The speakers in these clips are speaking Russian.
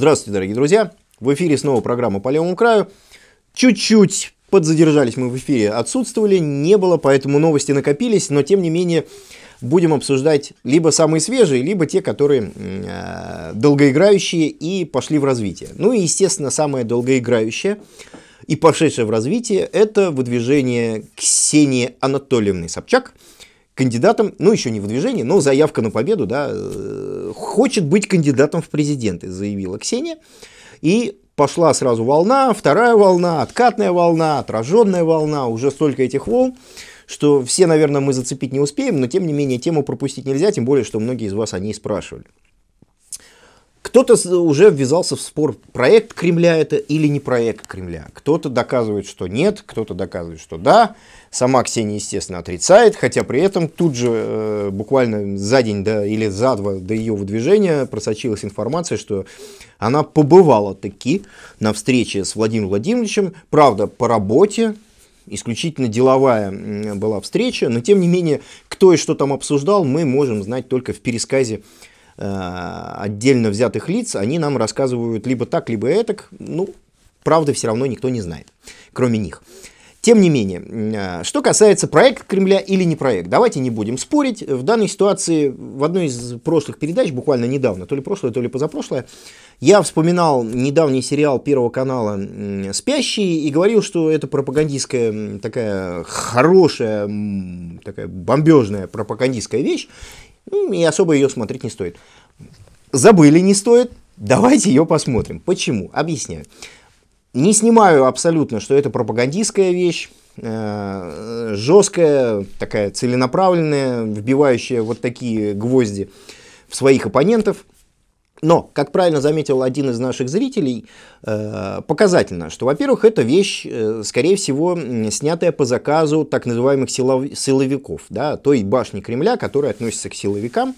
Здравствуйте, дорогие друзья! В эфире снова программа «По левому краю». Чуть-чуть подзадержались мы в эфире, отсутствовали, не было, поэтому новости накопились, но тем не менее будем обсуждать либо самые свежие, либо те, которые э, долгоиграющие и пошли в развитие. Ну и, естественно, самое долгоиграющее и пошедшее в развитие – это выдвижение Ксении Анатольевны Собчак – кандидатом, ну еще не в движении, но заявка на победу, да, э, хочет быть кандидатом в президенты, заявила Ксения. И пошла сразу волна, вторая волна, откатная волна, отраженная волна, уже столько этих волн, что все, наверное, мы зацепить не успеем, но тем не менее тему пропустить нельзя, тем более, что многие из вас о ней спрашивали. Кто-то уже ввязался в спор, проект Кремля это или не проект Кремля. Кто-то доказывает, что нет, кто-то доказывает, что да. Сама Ксения, естественно, отрицает, хотя при этом тут же э, буквально за день до, или за два до ее выдвижения просочилась информация, что она побывала таки на встрече с Владимиром Владимировичем, правда, по работе, исключительно деловая была встреча, но тем не менее, кто и что там обсуждал, мы можем знать только в пересказе Э, отдельно взятых лиц, они нам рассказывают либо так, либо этак. Ну, правды все равно никто не знает, кроме них. Тем не менее, э, что касается проекта Кремля или не проект, давайте не будем спорить. В данной ситуации, в одной из прошлых передач, буквально недавно, то ли прошлое, то ли позапрошлое, я вспоминал недавний сериал Первого канала «Спящий» и говорил, что это пропагандистская, такая хорошая, такая бомбежная пропагандистская вещь. Ну, и особо ее смотреть не стоит. Забыли не стоит, давайте ее посмотрим. Почему? Объясняю. Не снимаю абсолютно, что это пропагандистская вещь, э, жесткая, такая целенаправленная, вбивающая вот такие гвозди в своих оппонентов – но, как правильно заметил один из наших зрителей, э, показательно, что, во-первых, это вещь, э, скорее всего, снятая по заказу так называемых силовиков, да, той башни Кремля, которая относится к силовикам,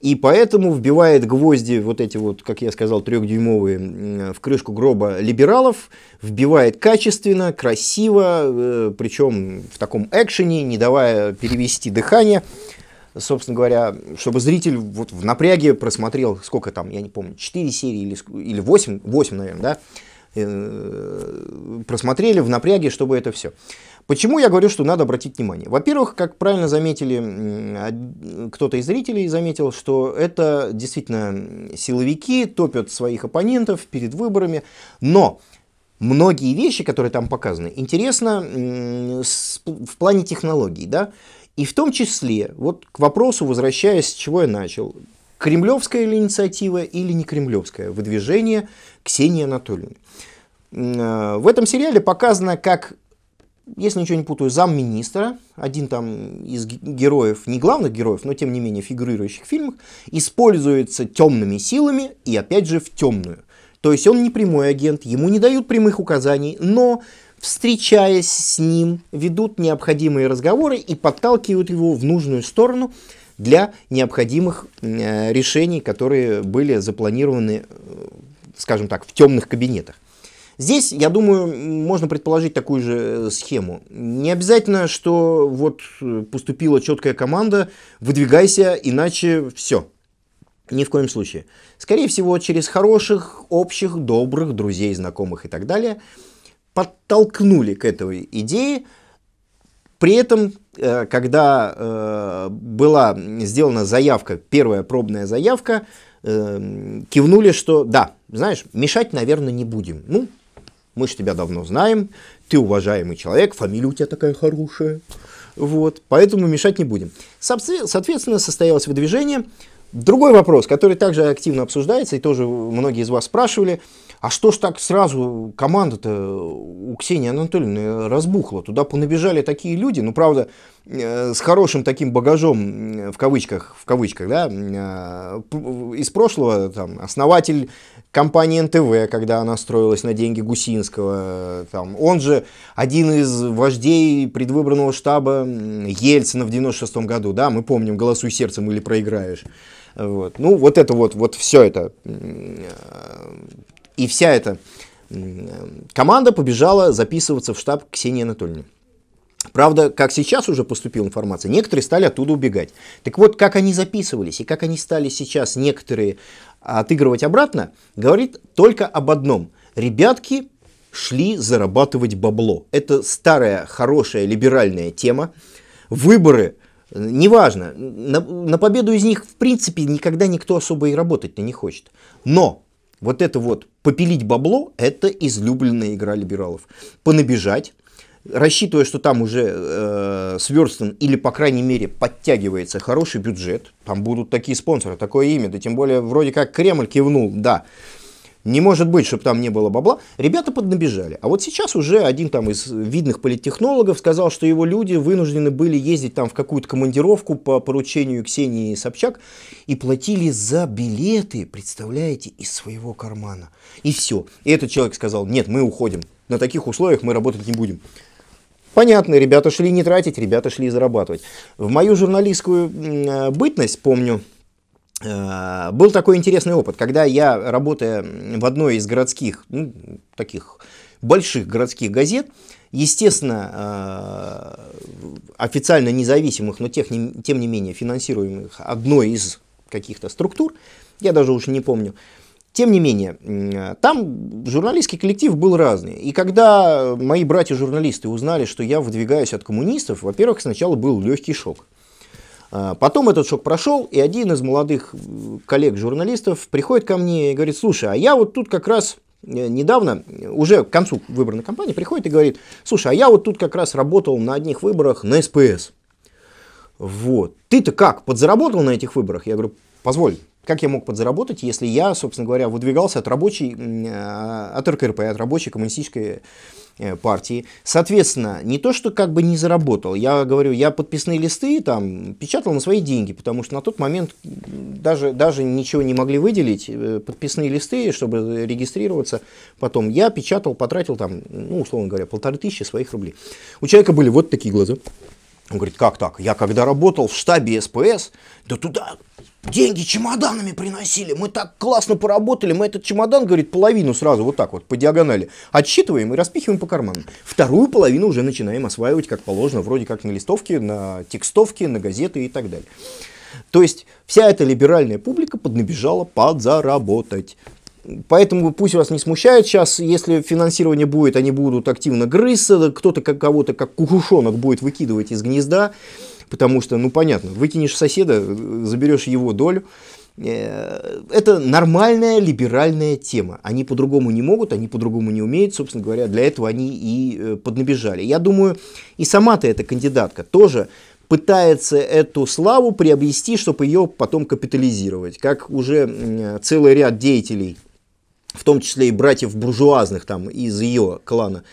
и поэтому вбивает гвозди, вот эти вот, как я сказал, трехдюймовые, в крышку гроба либералов, вбивает качественно, красиво, э, причем в таком экшене, не давая перевести дыхание собственно говоря, чтобы зритель вот в напряге просмотрел, сколько там, я не помню, 4 серии или, или 8, 8, наверное, да, э, просмотрели в напряге, чтобы это все. Почему я говорю, что надо обратить внимание? Во-первых, как правильно заметили, кто-то из зрителей заметил, что это действительно силовики топят своих оппонентов перед выборами, но многие вещи, которые там показаны, интересно в плане технологий, да, и в том числе, вот к вопросу, возвращаясь, с чего я начал, кремлевская ли инициатива или не кремлевская, выдвижение Ксении Анатольевны. Э, в этом сериале показано, как, если ничего не путаю, замминистра, один там из героев, не главных героев, но тем не менее фигурирующих в фильмах, используется темными силами и опять же в темную. То есть он не прямой агент, ему не дают прямых указаний, но встречаясь с ним, ведут необходимые разговоры и подталкивают его в нужную сторону для необходимых э, решений, которые были запланированы, э, скажем так, в темных кабинетах. Здесь, я думаю, можно предположить такую же э, схему. Не обязательно, что вот э, поступила четкая команда, выдвигайся, иначе все. Ни в коем случае. Скорее всего, через хороших, общих, добрых друзей, знакомых и так далее – подтолкнули к этой идее. При этом, э, когда э, была сделана заявка, первая пробная заявка, э, кивнули, что да, знаешь, мешать, наверное, не будем. Ну, мы же тебя давно знаем, ты уважаемый человек, фамилия у тебя такая хорошая. Вот, поэтому мешать не будем. Соответственно, состоялось выдвижение. Другой вопрос, который также активно обсуждается, и тоже многие из вас спрашивали, а что ж так сразу команда-то у Ксении Анатольевны разбухла? Туда понабежали такие люди, ну, правда, э, с хорошим таким багажом, э, в кавычках, в кавычках, да, э, из прошлого, там, основатель компании НТВ, когда она строилась на деньги Гусинского, там, он же один из вождей предвыборного штаба Ельцина в 96 году, да, мы помним «Голосуй сердцем или проиграешь». Вот. Ну, вот это вот, вот все это и вся эта команда побежала записываться в штаб Ксении Анатольевны. Правда, как сейчас уже поступила информация, некоторые стали оттуда убегать. Так вот, как они записывались и как они стали сейчас некоторые а, отыгрывать обратно, говорит только об одном. Ребятки шли зарабатывать бабло. Это старая, хорошая, либеральная тема. Выборы, неважно, на, на победу из них в принципе никогда никто особо и работать-то не хочет. Но вот это вот попилить бабло – это излюбленная игра либералов. Понабежать, рассчитывая, что там уже э, сверстан или, по крайней мере, подтягивается хороший бюджет, там будут такие спонсоры, такое имя, да тем более вроде как Кремль кивнул, да, не может быть, чтобы там не было бабла. Ребята поднабежали. А вот сейчас уже один там из видных политтехнологов сказал, что его люди вынуждены были ездить там в какую-то командировку по поручению Ксении Собчак и платили за билеты, представляете, из своего кармана. И все. И этот человек сказал, нет, мы уходим. На таких условиях мы работать не будем. Понятно, ребята шли не тратить, ребята шли зарабатывать. В мою журналистскую э, бытность, помню, Э, был такой интересный опыт, когда я, работая в одной из городских, ну, таких больших городских газет, естественно, э, официально независимых, но тех, тем не менее финансируемых одной из каких-то структур, я даже уже не помню, тем не менее, там журналистский коллектив был разный. И когда мои братья-журналисты узнали, что я выдвигаюсь от коммунистов, во-первых, сначала был легкий шок. А, потом этот шок прошел, и один из молодых коллег-журналистов приходит ко мне и говорит, слушай, а я вот тут как раз э, недавно, э, уже к концу выборной кампании, приходит и говорит, слушай, а я вот тут как раз работал на одних выборах на СПС. Вот. Ты-то как, подзаработал на этих выборах? Я говорю, позволь, как я мог подзаработать, если я, собственно говоря, выдвигался от рабочей, э, от РКРП, от рабочей коммунистической э, партии. Соответственно, не то, что как бы не заработал. Я говорю, я подписные листы там печатал на свои деньги, потому что на тот момент даже, даже ничего не могли выделить. Э, подписные листы, чтобы регистрироваться потом. Я печатал, потратил там, ну, условно говоря, полторы тысячи своих рублей. У человека были вот такие глаза. Он говорит, как так? Я когда работал в штабе СПС, да туда деньги чемоданами приносили, мы так классно поработали, мы этот чемодан, говорит, половину сразу вот так вот по диагонали отсчитываем и распихиваем по карманам. Вторую половину уже начинаем осваивать, как положено, вроде как на листовке, на текстовке, на газеты и так далее. То есть вся эта либеральная публика поднабежала подзаработать. Поэтому пусть вас не смущает сейчас, если финансирование будет, они будут активно грызться, кто-то кого-то как кукушонок будет выкидывать из гнезда потому что, ну понятно, выкинешь соседа, заберешь его долю. Э, это нормальная либеральная тема. Они по-другому не могут, они по-другому не умеют, собственно говоря, для этого они и э, поднабежали. Я думаю, и сама-то эта кандидатка тоже пытается эту славу приобрести, чтобы ее потом капитализировать. Как уже целый ряд деятелей, в том числе и братьев буржуазных там из ее клана,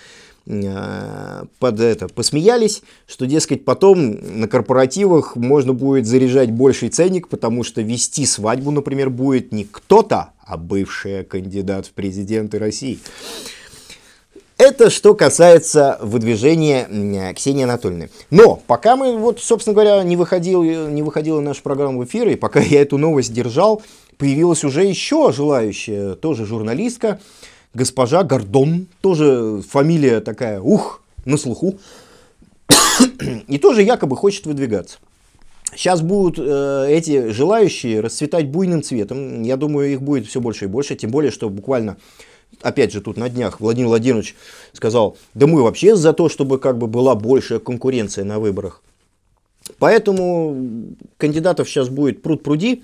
Э, под это посмеялись, что, дескать, потом на корпоративах можно будет заряжать больший ценник, потому что вести свадьбу, например, будет не кто-то, а бывшая кандидат в президенты России. Это что касается выдвижения э, Ксении Анатольевны. Но пока мы, вот, собственно говоря, не, выходил, не выходила наша программа в эфир, и пока я эту новость держал, появилась уже еще желающая, тоже журналистка, госпожа Гордон, тоже фамилия такая, ух, на слуху, и тоже якобы хочет выдвигаться. Сейчас будут э, эти желающие расцветать буйным цветом. Я думаю, их будет все больше и больше. Тем более, что буквально, опять же, тут на днях Владимир Владимирович сказал, да мы вообще за то, чтобы как бы была большая конкуренция на выборах. Поэтому кандидатов сейчас будет пруд-пруди.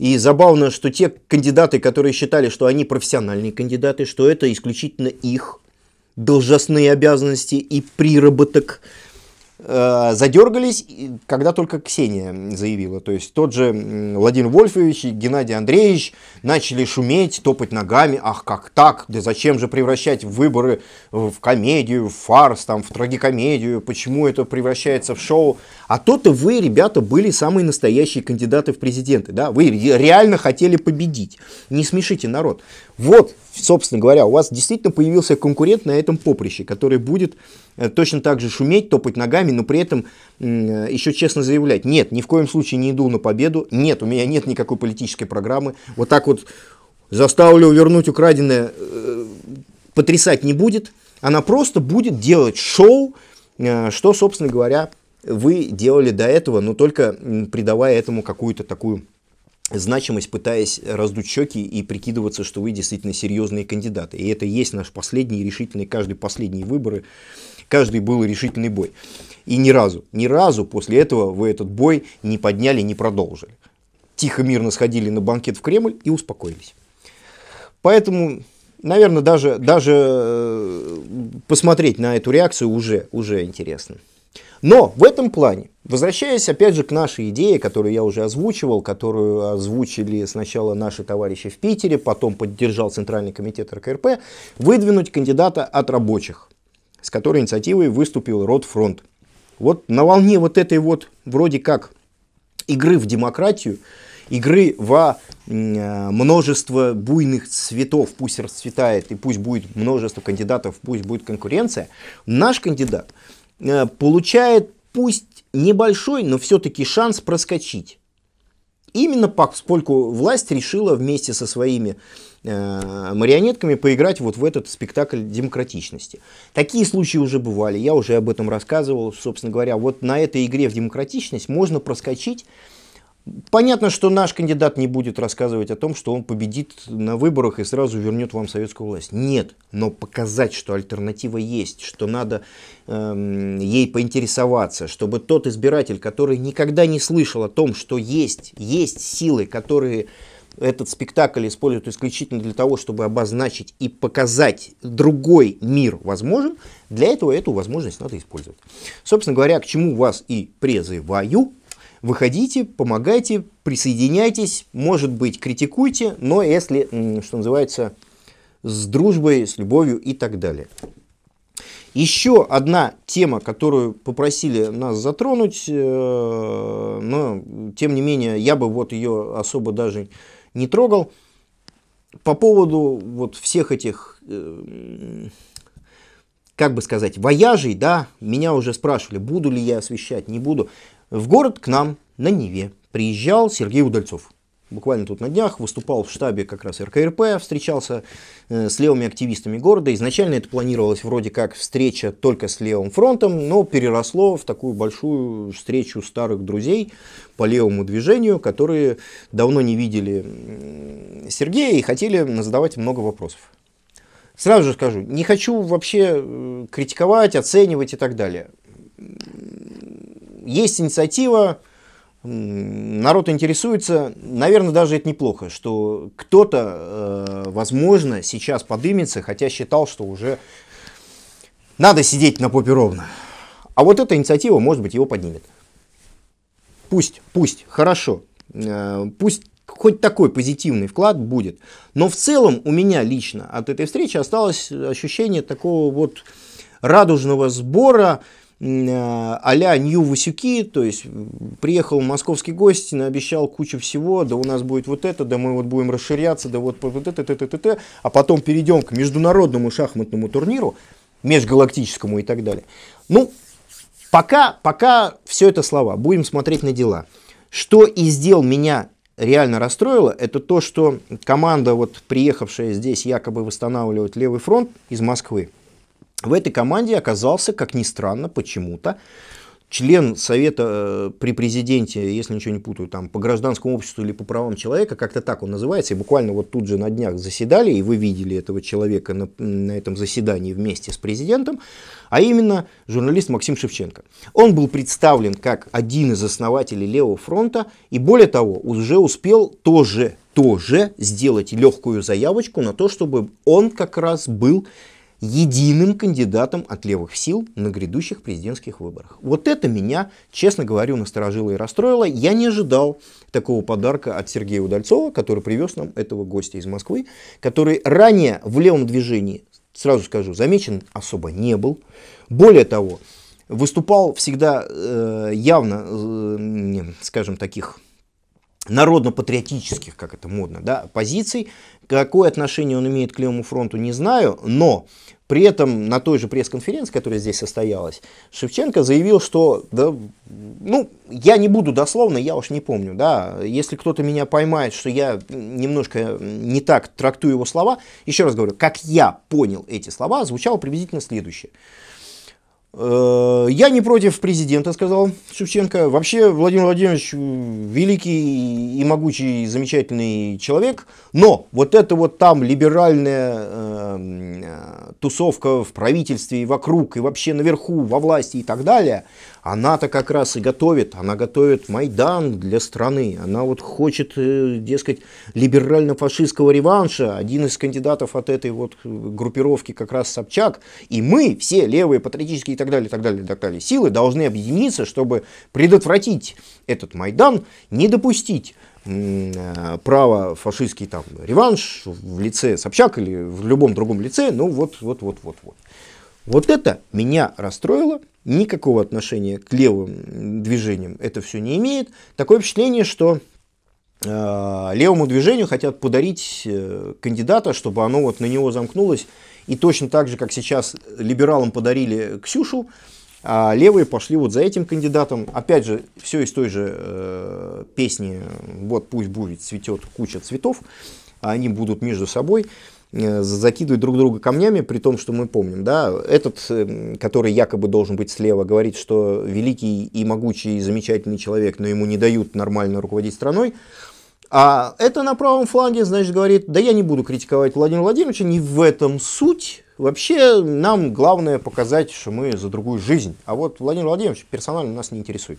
И забавно, что те кандидаты, которые считали, что они профессиональные кандидаты, что это исключительно их должностные обязанности и приработок Э, задергались, когда только Ксения заявила. То есть тот же Владимир Вольфович и Геннадий Андреевич начали шуметь, топать ногами. Ах, как так? Да зачем же превращать выборы в комедию, в фарс, там, в трагикомедию? Почему это превращается в шоу? А то-то вы, ребята, были самые настоящие кандидаты в президенты. Да? Вы реально хотели победить. Не смешите народ. Вот, собственно говоря, у вас действительно появился конкурент на этом поприще, который будет э, точно так же шуметь, топать ногами, но при этом еще честно заявлять, нет, ни в коем случае не иду на победу, нет, у меня нет никакой политической программы, вот так вот заставлю вернуть украденное, э, потрясать не будет, она просто будет делать шоу, э, что, собственно говоря, вы делали до этого, но только придавая этому какую-то такую значимость, пытаясь раздуть щеки и прикидываться, что вы действительно серьезные кандидаты. И это есть наш последний решительный, каждый последний выборы, каждый был решительный бой. И ни разу, ни разу после этого вы этот бой не подняли, не продолжили. Тихо, мирно сходили на банкет в Кремль и успокоились. Поэтому, наверное, даже, даже э, посмотреть на эту реакцию уже, уже интересно. Но в этом плане, возвращаясь опять же к нашей идее, которую я уже озвучивал, которую озвучили сначала наши товарищи в Питере, потом поддержал Центральный комитет РКРП, выдвинуть кандидата от рабочих, с которой инициативой выступил Родфронт. Вот на волне вот этой вот вроде как игры в демократию, игры во э, множество буйных цветов, пусть расцветает и пусть будет множество кандидатов, пусть будет конкуренция, наш кандидат – Э, получает пусть небольшой, но все-таки шанс проскочить. Именно поскольку власть решила вместе со своими э, марионетками поиграть вот в этот спектакль демократичности. Такие случаи уже бывали, я уже об этом рассказывал, собственно говоря, вот на этой игре в демократичность можно проскочить Понятно, что наш кандидат не будет рассказывать о том, что он победит на выборах и сразу вернет вам советскую власть. Нет, но показать, что альтернатива есть, что надо эм, ей поинтересоваться, чтобы тот избиратель, который никогда не слышал о том, что есть, есть силы, которые этот спектакль используют исключительно для того, чтобы обозначить и показать другой мир возможен, для этого эту возможность надо использовать. Собственно говоря, к чему вас и призываю выходите, помогайте, присоединяйтесь, может быть, критикуйте, но если, что называется, с дружбой, с любовью и так далее. Еще одна тема, которую попросили нас затронуть, э, но тем не менее я бы вот ее особо даже не трогал. По поводу вот всех этих, э, как бы сказать, вояжей, да, меня уже спрашивали, буду ли я освещать, не буду. В город к нам на Неве приезжал Сергей Удальцов. Буквально тут на днях выступал в штабе как раз РКРП, встречался э, с левыми активистами города. Изначально это планировалось вроде как встреча только с левым фронтом, но переросло в такую большую встречу старых друзей по левому движению, которые давно не видели Сергея и хотели задавать много вопросов. Сразу же скажу, не хочу вообще э, критиковать, оценивать и так далее есть инициатива, народ интересуется. Наверное, даже это неплохо, что кто-то, э, возможно, сейчас подымется, хотя считал, что уже надо сидеть на попе ровно. А вот эта инициатива, может быть, его поднимет. Пусть, пусть, хорошо. Э, пусть хоть такой позитивный вклад будет. Но в целом у меня лично от этой встречи осталось ощущение такого вот радужного сбора, Э, а-ля Нью Васюки, то есть приехал московский гость, наобещал кучу всего, да у нас будет вот это, да мы вот будем расширяться, да вот, вот это, это, это, это, а потом перейдем к международному шахматному турниру, межгалактическому и так далее. Ну, пока, пока все это слова, будем смотреть на дела. Что и сделал меня реально расстроило, это то, что команда, вот приехавшая здесь якобы восстанавливать левый фронт из Москвы, в этой команде оказался, как ни странно, почему-то член совета э, при президенте, если ничего не путаю, там, по гражданскому обществу или по правам человека, как-то так он называется, и буквально вот тут же на днях заседали, и вы видели этого человека на, на этом заседании вместе с президентом, а именно журналист Максим Шевченко. Он был представлен как один из основателей Левого фронта, и более того, уже успел тоже, тоже сделать легкую заявочку на то, чтобы он как раз был единым кандидатом от левых сил на грядущих президентских выборах. Вот это меня, честно говорю, насторожило и расстроило. Я не ожидал такого подарка от Сергея Удальцова, который привез нам этого гостя из Москвы, который ранее в левом движении, сразу скажу, замечен особо не был. Более того, выступал всегда э, явно, э, скажем, таких народно-патриотических, как это модно, да, позиций. Какое отношение он имеет к Левому фронту, не знаю, но при этом на той же пресс-конференции, которая здесь состоялась, Шевченко заявил, что, да, ну, я не буду дословно, я уж не помню, да, если кто-то меня поймает, что я немножко не так трактую его слова, еще раз говорю, как я понял эти слова, звучало приблизительно следующее – Э, я не против президента, сказал Шевченко. Вообще Владимир Владимирович э, великий и могучий, замечательный человек. Но вот это вот там либеральная эм, э, тусовка в правительстве и вокруг, и вообще наверху, во власти и так далее, она-то как раз и готовит, она готовит Майдан для страны, она вот хочет, э, дескать, либерально-фашистского реванша, один из кандидатов от этой вот э, группировки как раз Собчак, и мы, все левые, патриотические и так далее, и так далее, и так далее, силы должны объединиться, чтобы предотвратить этот Майдан, не допустить э, право фашистский там реванш в лице Собчак или в любом другом лице, ну вот, вот, вот, вот, вот. Вот это меня расстроило, никакого отношения к левым движениям это все не имеет. Такое впечатление, что э, левому движению хотят подарить э, кандидата, чтобы оно вот на него замкнулось. И точно так же, как сейчас либералам подарили Ксюшу, а левые пошли вот за этим кандидатом. Опять же, все из той же э, песни «Вот пусть будет цветет куча цветов», а они будут между собой. Э, закидывают друг друга камнями, при том, что мы помним, да, этот, э, который якобы должен быть слева, говорит, что великий и могучий, и замечательный человек, но ему не дают нормально руководить страной, а это на правом фланге, значит, говорит, да я не буду критиковать Владимира Владимировича, не в этом суть. Вообще нам главное показать, что мы за другую жизнь. А вот Владимир Владимирович персонально нас не интересует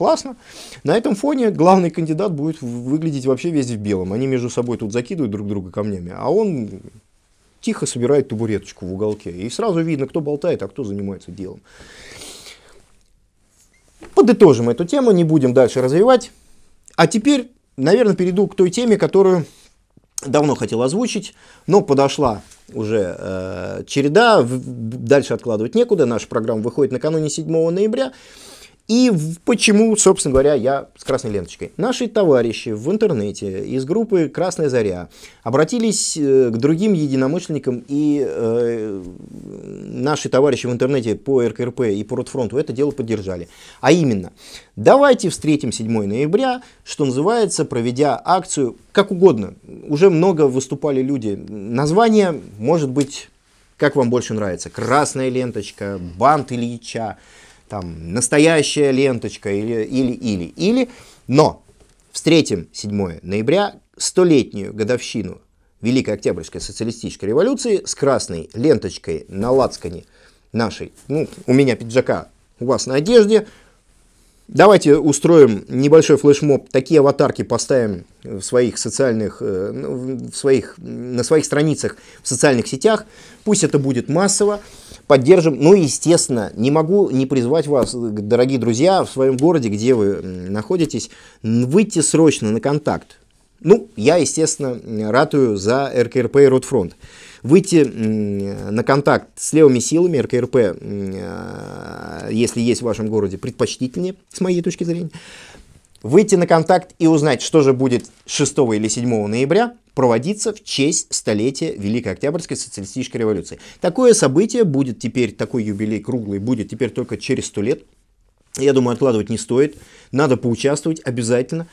классно. На этом фоне главный кандидат будет выглядеть вообще весь в белом. Они между собой тут закидывают друг друга камнями, а он тихо собирает табуреточку в уголке. И сразу видно, кто болтает, а кто занимается делом. Подытожим эту тему, не будем дальше развивать. А теперь, наверное, перейду к той теме, которую давно хотел озвучить, но подошла уже э, череда, в, дальше откладывать некуда, наша программа выходит накануне 7 ноября, и почему, собственно говоря, я с красной ленточкой? Наши товарищи в интернете из группы «Красная заря» обратились э, к другим единомышленникам, и э, наши товарищи в интернете по РКРП и по Ротфронту это дело поддержали. А именно, давайте встретим 7 ноября, что называется, проведя акцию как угодно. Уже много выступали люди. Название, может быть, как вам больше нравится, «Красная ленточка», «Бант Ильича» там настоящая ленточка или, или, или, или. Но встретим 7 ноября, столетнюю годовщину Великой Октябрьской социалистической революции с красной ленточкой на лацкане нашей, ну, у меня пиджака, у вас на одежде. Давайте устроим небольшой флешмоб, такие аватарки поставим в своих социальных, э, ну, в своих, на своих страницах в социальных сетях. Пусть это будет массово поддержим. Ну, естественно, не могу не призвать вас, дорогие друзья, в своем городе, где вы находитесь, выйти срочно на контакт. Ну, я, естественно, ратую за РКРП и Ротфронт. Выйти на контакт с левыми силами РКРП, а, если есть в вашем городе, предпочтительнее, с моей точки зрения выйти на контакт и узнать, что же будет 6 или 7 ноября, проводиться в честь столетия Великой Октябрьской социалистической революции. Такое событие будет теперь, такой юбилей круглый будет теперь только через 100 лет. Я думаю, откладывать не стоит. Надо поучаствовать обязательно.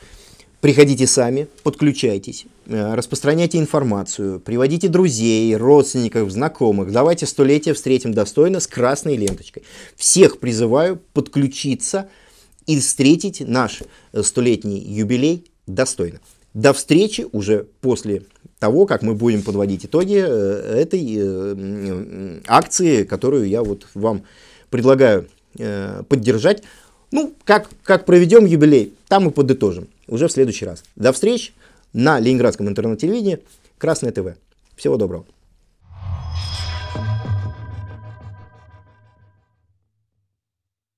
Приходите сами, подключайтесь, э, распространяйте информацию, приводите друзей, родственников, знакомых. Давайте столетие встретим достойно с красной ленточкой. Всех призываю подключиться – и встретить наш э, столетний юбилей достойно. До встречи уже после того, как мы будем подводить итоги э, этой э, акции, которую я вот вам предлагаю поддержать. Ну, как, как проведем юбилей, там и подытожим. Уже в следующий раз. До встреч на Ленинградском интернет-телевидении Красное ТВ. Всего доброго.